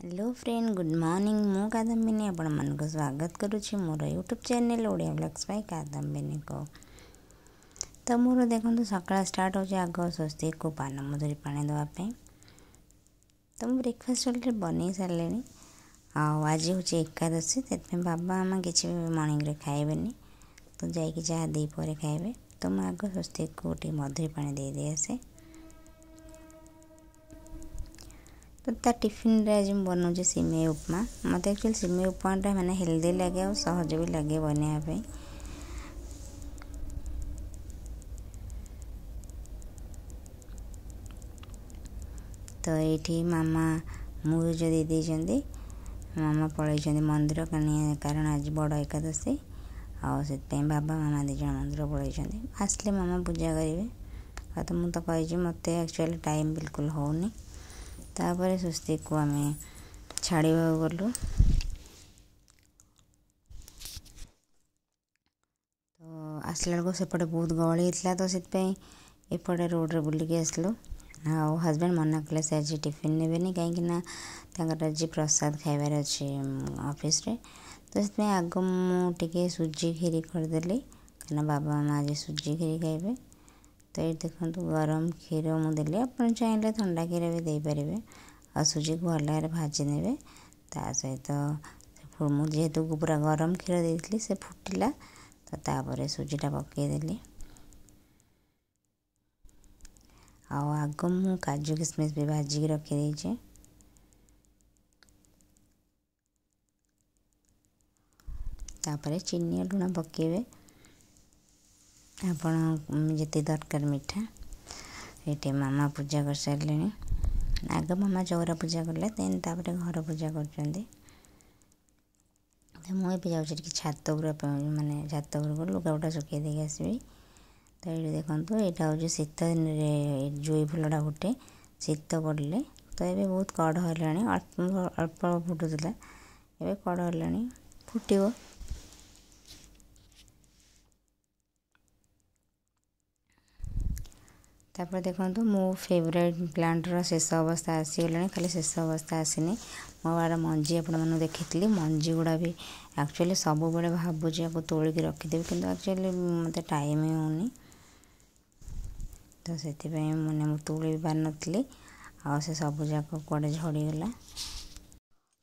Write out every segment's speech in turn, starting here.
hello friend good morning હું કાદમ્બીની આપણા મનકુ સ્વાગત કરું છું મોરો YouTube channel Odia blogs by Kadambini કહો ତ ମୋର ଦେଖନ୍ତୁ ସକାଳ ଷ୍ଟାର୍ଟ ହେଉଛି ଆଗ ସ୍ୱସ୍ତିକୁ ପାନ ମଧୁରୀ ପାଣି ଦେବା ପାଇଁ ତ ମୁଁ ବ୍ରେକଫାଷ୍ଟ ଅଲରେଡ଼ି ବନେଇ ସାରିଲିଣି ଆଉ ଆଜି ହେଉଛି ଏକାଦଶୀ ସେଥିପାଇଁ ବାବା ମାମା କିଛି ବି ମର୍ଣ୍ଣିଂରେ ଖାଇବେନି ତ ଯାଇକି ଯାହା ଦୁଇ ପରେ ଖାଇବେ ତ ମୁଁ ଆଗ ସ୍ୱସ୍ତିକୁ ଟିକେ ମଧୁରୀ ପାଣି ଦେଇଦେଇ ଆସେ तो टीफिन आज बनाऊे सीमे उपमा मत एक्चुअल सीमे उपमा मैंने हेल्दी लगे और सहज भी लगे बनवाई तो ये मामा मुरुज दीदी मामा पलि मंदिर कारण आज बड़ एकादशी आई बाबा मामा दीज मंदिर पल आसले मामा पूजा करेंगे तो मुझे कही मत एक्चुअली टाइम बिल्कुल होनी ତାପରେ ସ୍ୱସ୍ତିକକୁ ଆମେ ଛାଡ଼ିବାକୁ ଗଲୁ ତ ଆସିଲା ବେଳକୁ ସେପଟେ ବହୁତ ଗହଳି ହେଇଥିଲା ତ ସେଥିପାଇଁ ଏପଟେ ରୋଡ଼ରେ ବୁଲିକି ଆସିଲୁ ଆଉ ହଜବେଣ୍ଡ ମନା କଲେ ସେ ଆଜି ଟିଫିନ୍ ନେବେନି କାହିଁକି ନା ତାଙ୍କର ଆଜି ପ୍ରସାଦ ଖାଇବାର ଅଛି ଅଫିସରେ ତ ସେଥିପାଇଁ ଆଗ ମୁଁ ଟିକେ ସୁଜି କ୍ଷୀରି କରିଦେଲି କାରଣ ବାବା ମାଆ ଆଜି ସୁଜି କ୍ଷୀରି ଖାଇବେ तो ये देखते गरम क्षीर मुझे आप चाहिए थंडा क्षीर भी देपर आ सूजी को भल भाव भाजने सहित मुझे पूरा गरम क्षीर दे से फुटला तो तापर सुजीटा पकईदेली आग मु काजू किसमिश भी भाजिक रखीदे तापर चीनी लुण पकेबे ଆପଣ ଯେତେ ଦରକାର ମିଠା ଏଠି ମାମା ପୂଜା କରିସାରିଲେଣି ଆଗ ମାମା ଚଉରା ପୂଜା କଲେ ଦେନ୍ ତା'ପରେ ଘର ପୂଜା କରୁଛନ୍ତି ମୁଁ ଏବେ ଯାଉଛି ଟିକେ ଛାତ ଉପରୁ ମାନେ ଛାତ ଉପରକୁ ଲୁଗାପଟା ଶୁଖେଇ ଦେଇକି ଆସିବି ତ ଏଇଠି ଦେଖନ୍ତୁ ଏଇଟା ହେଉଛି ଶୀତ ଦିନରେ ଜୁଇ ଫୁଲଟା ଫୁଟେ ଶୀତ ପଡ଼ିଲେ ତ ଏବେ ବହୁତ କଡ଼ ହେଲାଣି ଅଳ୍ପ ଅଳ୍ପ ଫୁଟୁଥିଲା ଏବେ କଡ଼ ହେଲାଣି ଫୁଟିବ ତାପରେ ଦେଖନ୍ତୁ ମୋ ଫେଭରାଇଟ୍ ପ୍ଲାଣ୍ଟର ଶେଷ ଅବସ୍ଥା ଆସିଗଲାଣି ଖାଲି ଶେଷ ଅବସ୍ଥା ଆସିନି ମୋ ଆର ମଞ୍ଜି ଆପଣମାନଙ୍କୁ ଦେଖିଥିଲି ମଞ୍ଜି ଗୁଡ଼ା ବି ଆକ୍ଚୁଆଲି ସବୁବେଳେ ଭାବୁଛି ଆକୁ ତୋଳିକି ରଖିଦେବି କିନ୍ତୁ ଆକ୍ଚୁଆଲି ମୋତେ ଟାଇମ୍ ହେଉନି ତ ସେଥିପାଇଁ ମାନେ ମୁଁ ତୋଳି ପାରିନଥିଲି ଆଉ ସେ ସବୁଯାକ କୁଆଡ଼େ ଝଡ଼ିଗଲା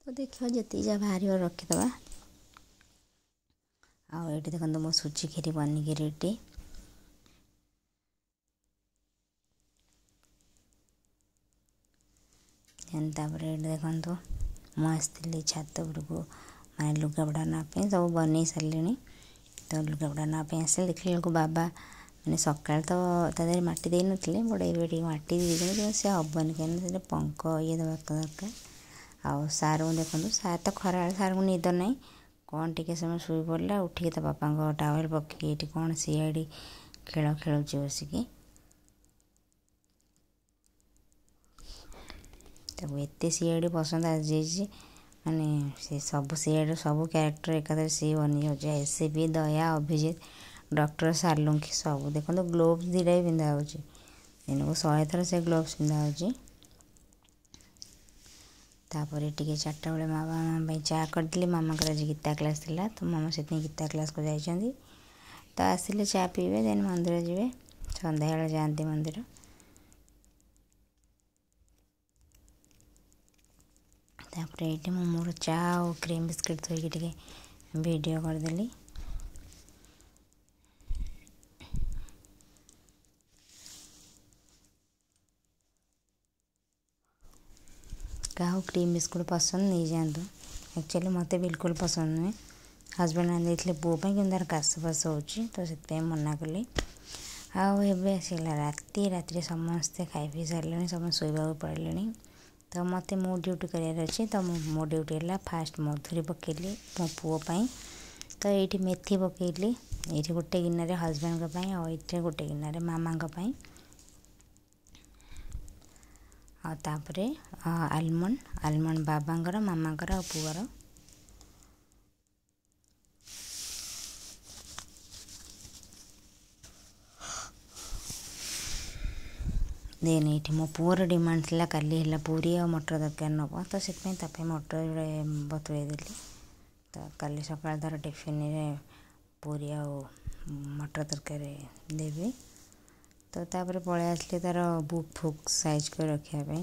ତ ଦେଖିବା ଯେତିକି ଯାହା ବାହାରିବ ରଖିଦେବା ଆଉ ଏଠି ଦେଖନ୍ତୁ ମୋ ସୁଜି କ୍ଷୀରି ପନିକିରିଟି ତା'ପରେ ଦେଖନ୍ତୁ ମୁଁ ଆସିଥିଲି ଛାତ ଉପରକୁ ମାନେ ଲୁଗାପଟା ନେବା ପାଇଁ ସବୁ ବନେଇ ସାରିଲିଣି ତ ଲୁଗାପଟା ନେବା ପାଇଁ ଆସିଲି ଦେଖିଲା ବେଳକୁ ବାବା ମାନେ ସକାଳେ ତ ତା ଦେହରେ ମାଟି ଦେଇନଥିଲେ ବଟ୍ ଏବେ ଟିକେ ମାଟି ଦେଇଛନ୍ତି କିନ୍ତୁ ସେ ହେବନି କାହିଁକିନା ସେଥିରେ ପଙ୍କ ଇଏ ଦେବା ଦରକାର ଆଉ ସାର୍ଙ୍କୁ ଦେଖନ୍ତୁ ସାର୍ ତ ଖରାବେଳେ ସାର୍ଙ୍କୁ ନିଦ ନାହିଁ କ'ଣ ଟିକେ ସମୟ ଶୋଇ ପଡ଼ିଲା ଉଠିକି ତା ବାପାଙ୍କ ଟାୱେଲ୍ ପକେଇକି ଏଠି କ'ଣ ସିଆଡ଼ି ଖେଳ ଖେଳୁଛି ବସିକି ତାକୁ ଏତେ ସିଆଡ଼େ ପସନ୍ଦ ଆସିଯାଇଛି ମାନେ ସେ ସବୁ ସିଆଡ଼ୁ ସବୁ କ୍ୟାରେକ୍ଟର ଏକାଥରେ ସିଏ ବନିଯାଉଛି S C P Daya Abhijeet doctor Salunkhe ସବୁ ଦେଖନ୍ତୁ ଗ୍ଲୋଭ୍ସ ଦୁଇଟା ବି ପିନ୍ଧା ହେଉଛି ଦିନକୁ ଶହେ ଥର ସେ ଗ୍ଲୋଭ୍ସ ପିନ୍ଧା ହେଉଛି ତାପରେ ଟିକେ ଚାରିଟା ବେଳେ ମାମା ମାମା ପାଇଁ ଚା କରିଥିଲି ମାମାଙ୍କର ଆଜି ଗୀତା କ୍ଲାସ୍ ଥିଲା ତ ମାମା ସେଥିପାଇଁ ଗୀତା କ୍ଲାସ୍କୁ ଯାଇଛନ୍ତି ତ ଆସିଲେ ଚା ପିଇବେ ଦେନ୍ ମନ୍ଦିର ଯିବେ ସନ୍ଧ୍ୟାବେଳେ ଯାଆନ୍ତି ମନ୍ଦିର ତା'ପରେ ଏଇଠି ମୁଁ ମୋର ଚା ଆଉ କ୍ରିମ୍ ବିସ୍କିଟ୍ ଥୋଇକି ଟିକେ ଭିଡ଼ିଓ କରିଦେଲି କାହାକୁ କ୍ରିମ୍ ବିସ୍କୁଟ୍ ପସନ୍ଦ ନେଇଯାଆନ୍ତୁ ଆକ୍ଚୁଆଲି ମୋତେ ବିଲକୁଲ ପସନ୍ଦ ନୁହେଁ ହଜବେଣ୍ଡ ଆଣି ଦେଇଥିଲେ ପୁଅ ପାଇଁ କିନ୍ତୁ ତା'ର କାଶଫାଶ ହେଉଛି ତ ସେଥିପାଇଁ ମନା କଲି ଆଉ ଏବେ ଆସିଲା ରାତି ରାତିରେ ସମସ୍ତେ ଖାଇ ପିଇ ସାରିଲେଣି ସମସ୍ତେ ଶୋଇବାକୁ ପଡ଼ିଲେଣି ତ ମୋତେ ମୋ ଡ୍ୟୁଟି କରିବାର ଅଛି ତ ମୁଁ ମୋ ଡ୍ୟୁଟି ହେଲା ଫାଷ୍ଟ ମଧୁରୀ ପକାଇଲି ମୋ ପୁଅ ପାଇଁ ତ ଏଇଠି ମେଥି ପକାଇଲି ଏଇଠି ଗୋଟେ ଗିନାରେ ହଜବ୍ୟାଣ୍ଡଙ୍କ ପାଇଁ ଆଉ ଏଇଥିରେ ଗୋଟେ ଗିନାରେ ମାମାଙ୍କ ପାଇଁ ଆଉ ତା'ପରେ ଆଲମଣ୍ଡ ଆଲମଣ୍ଡ ବାବାଙ୍କର ମାମାଙ୍କର ଆଉ ପୁଅର देने पूरा डिमांड्स कल पूरी मटर मटरदे नब तो तपे मटर बतुदी तो कल सकाल धर टिफिन पूरी आ मटर तरकारी देवी तो तापर पल आसली तार बुक फुक सैज को रखापे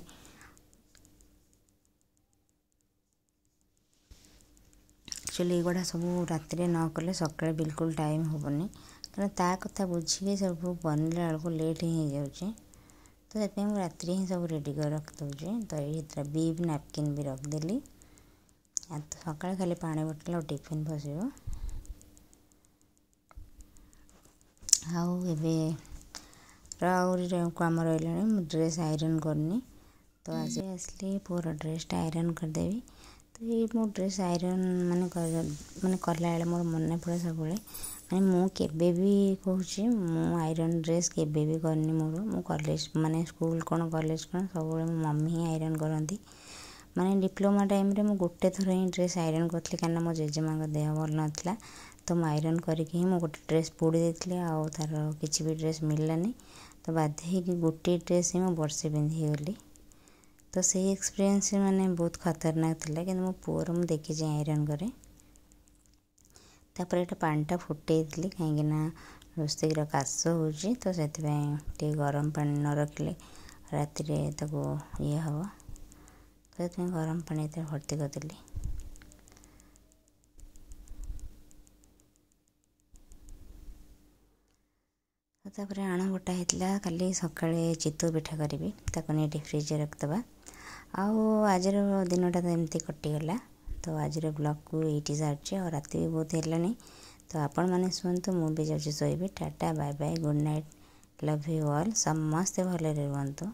एक्चुअली युवा सब रात नक सकाल बिल्कुल टाइम हेनी क्या ता कथा बुझे सब बन बेलू लेट ही जा ତ ସେଥିପାଇଁ ମୁଁ ରାତିରେ ହିଁ ସବୁ ରେଡ଼ି କରି ରଖିଦେଉଛି ତ ଏଇ ଭିତରେ ବିଫ୍ ନାପକିନ୍ ବି ରଖିଦେଲି ଆଉ ସକାଳେ ଖାଲି ପାଣି ବୋଟଲ ଆଉ ଟିଫିନ୍ ବସିବ ଆଉ ଏବେ ଆହୁରି କାମ ରହିଲାଣି ମୁଁ ଡ୍ରେସ୍ ଆଇରନ୍ କରିନି ତ ଆଜି ଆସିଲି ପୁଅର ଡ୍ରେସ୍ଟା ଆଇରନ୍ କରିଦେବି ତ ଏଇ ମୋ ଡ୍ରେସ୍ ଆଇରନ୍ ମାନେ ମାନେ କଲାବେଳେ ମୋର ମନେ ପଡ଼େ ସବୁବେଳେ ମୁଁ କେବେ ବି କହୁଛି ମୁଁ ଆଇରନ୍ ଡ୍ରେସ୍ କେବେ ବି କରିନି ମୋର ମୁଁ କଲେଜ୍ ମାନେ ସ୍କୁଲ୍ କ'ଣ କଲେଜ୍ କ'ଣ ସବୁବେଳେ ମୋ ମମି ହିଁ ଆଇରନ୍ କରନ୍ତି ମାନେ ଡିପ୍ଲୋମା ଟାଇମ୍ରେ ମୁଁ ଗୋଟେ ଥର ହିଁ ଡ୍ରେସ୍ ଆଇରନ୍ କରିଥିଲି କାରଣ ମୋ ଜେଜେମା'ଙ୍କ ଦେହ ଭଲ ନଥିଲା ତ ମୁଁ ଆଇରନ୍ କରିକି ହିଁ ମୁଁ ଗୋଟେ ଡ୍ରେସ୍ ପୋଡ଼ି ଦେଇଥିଲି ଆଉ ତା'ର କିଛି ବି ଡ୍ରେସ୍ ମିଳିଲାନି ତ ବାଧ୍ୟ ହେଇକି ଗୋଟିଏ ଡ୍ରେସ୍ ହିଁ ମୁଁ ବର୍ଷେ ପିନ୍ଧି ଗଲି ତ ସେଇ ଏକ୍ସପିରିଏନ୍ସ ମାନେ ବହୁତ ଖତରନାକ ଥିଲା କିନ୍ତୁ ମୋ ପୁଅର ମୁଁ ଦେଖିଛି ଆଇରନ୍ କରେ ତା'ପରେ ଏଇଟା ପାଣିଟା ଫୁଟେଇଥିଲି କାହିଁକିନା ରୋଷେଇର କାଶ ହେଉଛି ତ ସେଥିପାଇଁ ଟିକେ ଗରମ ପାଣି ନ ରଖିଲେ ରାତିରେ ତାକୁ ଇଏ ହେବ ତ ସେଥିପାଇଁ ଗରମ ପାଣି ଏଥିରେ ଭର୍ତ୍ତି କରିଦେଲି ତାପରେ ଆଣ ବଟା ହେଇଥିଲା କାଲି ସକାଳେ ଚିତଉ ପିଠା କରିବି ତାକୁ ନେଇ ଟିକେ ଫ୍ରିଜ୍ରେ ରଖିଦେବା ଆଉ ଆଜିର ଦିନଟା ତ ଏମିତି କଟିଗଲା ତ ଆଜିର ବ୍ଲଗ୍କୁ ଏଇଠି ସାରୁଛି ଆଉ ରାତି ବି ବହୁତ ହେଲାଣି ତ ଆପଣମାନେ ଶୁଅନ୍ତୁ ମୁଁ ବି ଯାଉଛି ଶୋଇବି tata bye bye good night love you all ସମସ୍ତେ ଭଲରେ ରୁହନ୍ତୁ